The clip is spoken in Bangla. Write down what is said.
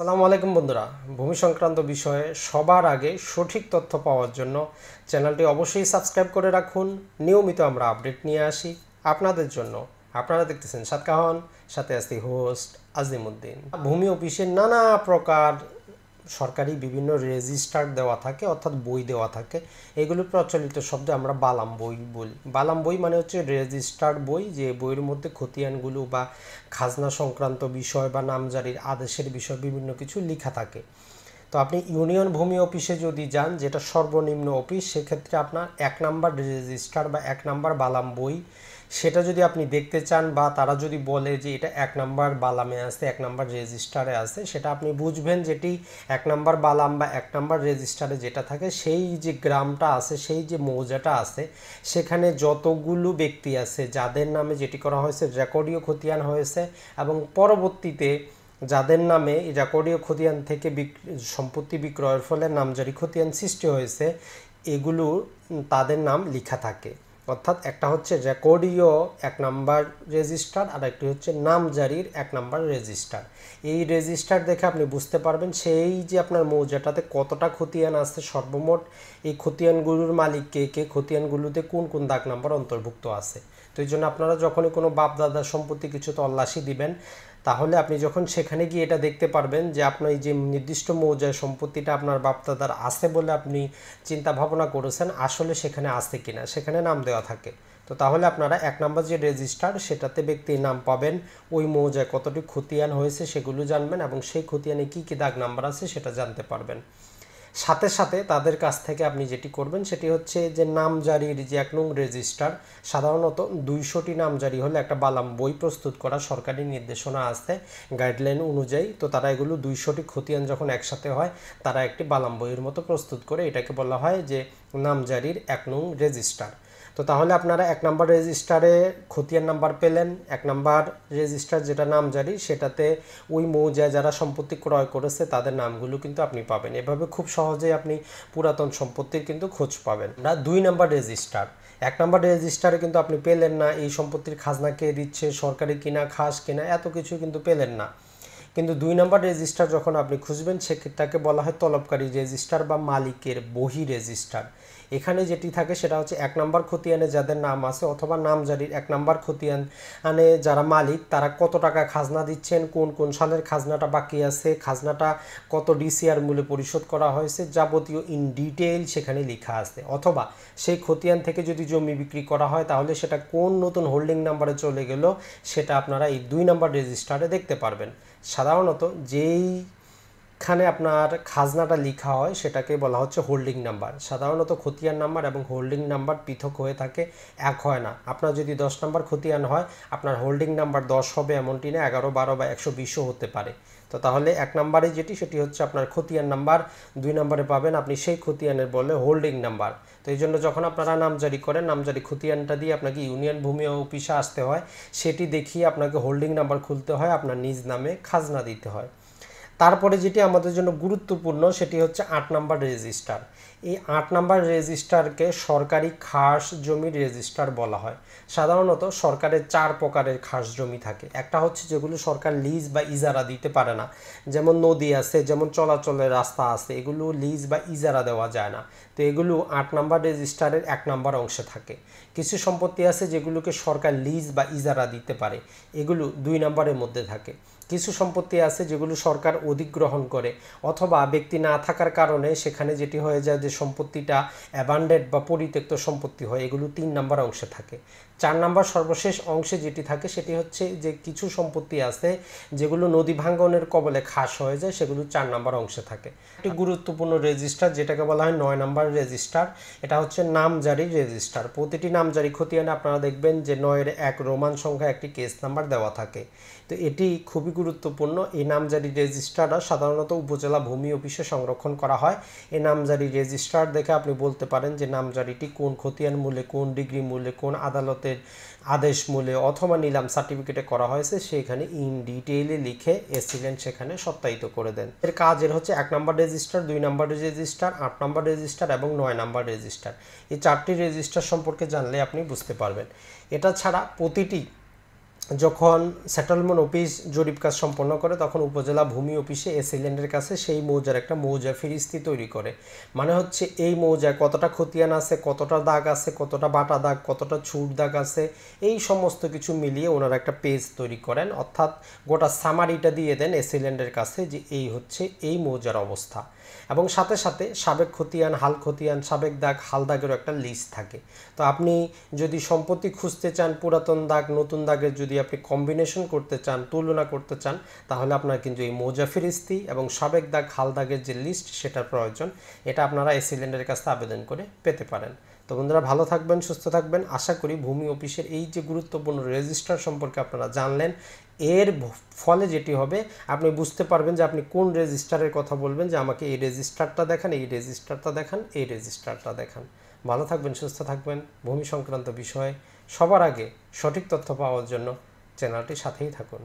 সালামু আলাইকুম বন্ধুরা ভূমি সংক্রান্ত বিষয়ে সবার আগে সঠিক তথ্য পাওয়ার জন্য চ্যানেলটি অবশ্যই সাবস্ক্রাইব করে রাখুন নিয়মিত আমরা আপডেট নিয়ে আসি আপনাদের জন্য আপনারা দেখতেছেন সাতকাহন সাথে আসতে হোস্ট আজিমুদ্দিন ভূমি অফিসের নানা প্রকার সরকারি বিভিন্ন রেজিস্টার দেওয়া থাকে অর্থাৎ বই দেওয়া থাকে এগুলো প্রচলিত শব্দে আমরা বালাম বই বলি বালাম বই মানে হচ্ছে রেজিস্টার্ড বই যে বইয়ের মধ্যে খতিয়ানগুলো বা খাজনা সংক্রান্ত বিষয় বা নামজারির আদেশের বিষয় বিভিন্ন কিছু লেখা থাকে তো আপনি ইউনিয়ন ভূমি অফিসে যদি যান যেটা সর্বনিম্ন অফিস সেক্ষেত্রে আপনার এক নাম্বার রেজিস্টার বা এক নাম্বার বালাম বই সেটা যদি আপনি দেখতে চান বা তারা যদি বলে যে এটা এক নাম্বার বালামে আসে এক নাম্বার রেজিস্টারে আসে সেটা আপনি বুঝবেন যেটি এক নাম্বার বালাম বা এক নাম্বার রেজিস্টারে যেটা থাকে সেই যে গ্রামটা আছে সেই যে মৌজাটা আছে সেখানে যতগুলো ব্যক্তি আছে যাদের নামে যেটি করা হয়েছে রেকর্ডীয় খতিয়ান হয়েছে এবং পরবর্তীতে যাদের নামে রেকর্ডীয় খতিয়ান থেকে সম্পত্তি বিক্রয়ের ফলে নামজারি খতিয়ান সৃষ্টি হয়েছে এগুলো তাদের নাম লেখা থাকে অর্থাৎ একটা হচ্ছে রেকর্ডীয় এক নাম্বার রেজিস্টার আর একটি হচ্ছে নামজারির এক নাম্বার রেজিস্টার এই রেজিস্টার দেখে আপনি বুঝতে পারবেন সেই যে আপনার মৌজাটাতে কতটা খতিয়ান আছে সর্বমোট এই খতিয়ানগুলোর মালিক কে কে খতিয়ানগুলোতে কোন কোন দাগ নাম্বার অন্তর্ভুক্ত আছে তো এই জন্য আপনারা যখনই কোনো বাপদাদার সম্পত্তি কিছু তল্লাশি দিবেন তাহলে আপনি যখন সেখানে গিয়ে এটা দেখতে পারবেন যে আপনার যে নির্দিষ্ট মৌজায় সম্পত্তিটা আপনার বাপদাদার আছে বলে আপনি চিন্তা ভাবনা করেছেন আসলে সেখানে আছে কিনা সেখানে নাম দেওয়া থাকে তো তাহলে আপনারা এক নম্বর যে রেজিস্টার সেটাতে ব্যক্তির নাম পাবেন ওই মৌজায় কতটি খতিয়ান হয়েছে সেগুলো জানবেন এবং সেই খতিয়ানে কী কী দাগ নাম্বার আছে সেটা জানতে পারবেন সাথে সাথে তাদের কাছ থেকে আপনি যেটি করবেন সেটি হচ্ছে যে নামজারির যে এক নং রেজিস্টার সাধারণত দুইশোটি নামজারি হলে একটা বালাম বই প্রস্তুত করা সরকারি নির্দেশনা আসতে গাইডলাইন অনুযায়ী তো তারা এগুলো দুইশোটি খতিয়ান যখন একসাথে হয় তারা একটি বালাম বইয়ের মতো প্রস্তুত করে এটাকে বলা হয় যে নামজারির এক নং রেজিস্টার তো তাহলে আপনারা এক নাম্বার রেজিস্টারে খতিয়ান নাম্বার পেলেন এক নাম্বার রেজিস্টার যেটা নাম জারি সেটাতে ওই মৌজায় যারা সম্পত্তি ক্রয় করেছে তাদের নামগুলো কিন্তু আপনি পাবেন এভাবে খুব সহজেই আপনি পুরাতন সম্পত্তির কিন্তু খোঁজ পাবেন না দুই নাম্বার রেজিস্টার এক নাম্বার রেজিস্টারে কিন্তু আপনি পেলেন না এই সম্পত্তির খাজনা কে দিচ্ছে সরকারি কিনা খাস কিনা এত কিছু কিন্তু পেলেন না কিন্তু দুই নম্বর রেজিস্টার যখন আপনি খুঁজবেন সেটাকে বলা হয় তলবকারী রেজিস্টার বা মালিকের বহি রেজিস্টার এখানে যেটি থাকে সেটা হচ্ছে এক নম্বর খতিয়ানে যাদের নাম আছে অথবা নামজারির এক নম্বর খতিয়ানে যারা মালিক তারা কত টাকা খাজনা দিচ্ছেন কোন কোন সালের খাজনাটা বাকি আছে খাজনাটা কত ডিসিআর মূল্যে পরিশোধ করা হয়েছে যাবতীয় ইন ডিটেইল সেখানে লেখা আছে অথবা সেই খতিয়ান থেকে যদি জমি বিক্রি করা হয় তাহলে সেটা কোন নতুন হোল্ডিং নাম্বারে চলে গেল সেটা আপনারা এই দুই নাম্বার রেজিস্টারে দেখতে পারবেন সাধারণত যেই এখানে আপনার খাজনাটা লিখা হয় সেটাকে বলা হচ্ছে হোল্ডিং নাম্বার সাধারণত খতিয়ান নাম্বার এবং হোল্ডিং নাম্বার পৃথক হয়ে থাকে এক হয় না আপনার যদি দশ নাম্বার খতিয়ান হয় আপনার হোল্ডিং নাম্বার দশ হবে এমনটি না এগারো বারো বা একশো বিশও হতে পারে তো তাহলে এক নম্বরে যেটি সেটি হচ্ছে আপনার খতিয়ান নাম্বার দুই নম্বরে পাবেন আপনি সেই খতিয়ানের বলে হোল্ডিং নাম্বার তো এই জন্য যখন আপনারা নামজারি করেন নামজারি খতিয়ানটা দিয়ে আপনাকে ইউনিয়ন ভূমি অফিসে আসতে হয় সেটি দেখিয়ে আপনাকে হোল্ডিং নাম্বার খুলতে হয় আপনার নিজ নামে খাজনা দিতে হয় তারপরে যেটি আমাদের জন্য গুরুত্বপূর্ণ সেটি হচ্ছে আট নাম্বার রেজিস্টার এই আট নাম্বার রেজিস্টারকে সরকারি খাস জমির রেজিস্টার বলা হয় সাধারণত সরকারের চার প্রকারের খাস জমি থাকে একটা হচ্ছে যেগুলো সরকার লিজ বা ইজারা দিতে পারে না যেমন নদী আছে যেমন চলাচলের রাস্তা আছে এগুলো লিজ বা ইজারা দেওয়া যায় না তো এগুলো আট নাম্বার রেজিস্টারের এক নাম্বার অংশে থাকে কিছু সম্পত্তি আছে যেগুলোকে সরকার লিজ বা ইজারা দিতে পারে এগুলো দুই নাম্বারের মধ্যে থাকে কিছু সম্পত্তি আছে যেগুলো সরকার অধিগ্রহণ করে অথবা ব্যক্তি না থাকার কারণে সেখানে যেটি হয়ে যায় যে সম্পত্তিটা অ্যাবান্ডেড বা পরিত্যক্ত সম্পত্তি হয় এগুলো তিন নাম্বার অংশে থাকে চার নাম্বার সর্বশেষ অংশে যেটি থাকে সেটি হচ্ছে যে কিছু সম্পত্তি আছে যেগুলো নদী ভাঙ্গনের কবলে খাস হয়ে যায় সেগুলো চার নাম্বার অংশে থাকে একটি গুরুত্বপূর্ণ রেজিস্টার যেটাকে বলা হয় নয় নাম্বার রেজিস্টার এটা হচ্ছে নামজারি রেজিস্টার প্রতিটি নামজারি খতিয়ানে আপনারা দেখবেন যে নয়ের এক রোমান সংখ্যা একটি কেস নাম্বার দেওয়া থাকে তো এটি খুবই গুরুত্বপূর্ণ এই নামজারি রেজিস্টার রেজিস্ট্রাররা সাধারণত উপজেলা ভূমি অফিসে সংরক্ষণ করা হয় এই নামজারি রেজিস্ট্রার দেখে আপনি বলতে পারেন যে নামজারিটি কোন খতিয়ান মূলে কোন ডিগ্রি মূলে কোন আদালতের আদেশ মূল্যে অথবা নিলাম সার্টিফিকেটে করা হয়েছে সেখানে ইন ডিটেইলে লিখে এসিলেন্ট সেখানে সত্যায়িত করে দেন এর কাজের হচ্ছে এক নম্বর রেজিস্টার দুই নম্বর রেজিস্টার আট নম্বর রেজিস্টার এবং নয় নম্বর রেজিস্টার এই চারটি রেজিস্টার সম্পর্কে জানলে আপনি বুঝতে পারবেন এটা ছাড়া প্রতিটি যখন সেটেলমেন্ট অফিস জরিপ কাজ সম্পন্ন করে তখন উপজেলা ভূমি অফিসে এসিল্যান্ডের কাছে সেই মৌজার একটা মৌজা ফিরিস্তি তৈরি করে মানে হচ্ছে এই মৌজায় কতটা খতিয়ান আছে কতটা দাগ আছে কতটা বাটা দাগ কতটা ছুট দাগ আছে এই সমস্ত কিছু মিলিয়ে ওনারা একটা পেজ তৈরি করেন অর্থাৎ গোটা সামারিটা দিয়ে দেন এসিল্যান্ডের কাছে যে এই হচ্ছে এই মৌজার অবস্থা এবং সাথে সাথে সাবেক খতিয়ান হাল খতিয়ান সাবেক দাগ হাল দাগেরও একটা লিস্ট থাকে তো আপনি যদি সম্পত্তি খুঁজতে চান পুরাতন দাগ নতুন দাগের যদি যদি আপনি কম্বিনেশন করতে চান তুলনা করতে চান তাহলে আপনার কিন্তু এই মোজাফির ইস্তি এবং সাবেক দাগ হাল দাগের যে লিস্ট সেটার প্রয়োজন এটা আপনারা এই সিলিন্ডারের কাছে আবেদন করে পেতে পারেন তো বন্ধুরা ভালো থাকবেন সুস্থ থাকবেন আশা করি ভূমি অফিসের এই যে গুরুত্বপূর্ণ রেজিস্টার সম্পর্কে আপনারা জানলেন এর ফলে যেটি হবে আপনি বুঝতে পারবেন যে আপনি কোন রেজিস্টারের কথা বলবেন যে আমাকে এই রেজিস্টারটা দেখান এই রেজিস্টারটা দেখান এই রেজিস্টারটা দেখান ভালো থাকবেন সুস্থ থাকবেন ভূমি সংক্রান্ত বিষয়ে সবার আগে সঠিক তথ্য পাওয়ার জন্য চ্যানেলটির সাথেই থাকুন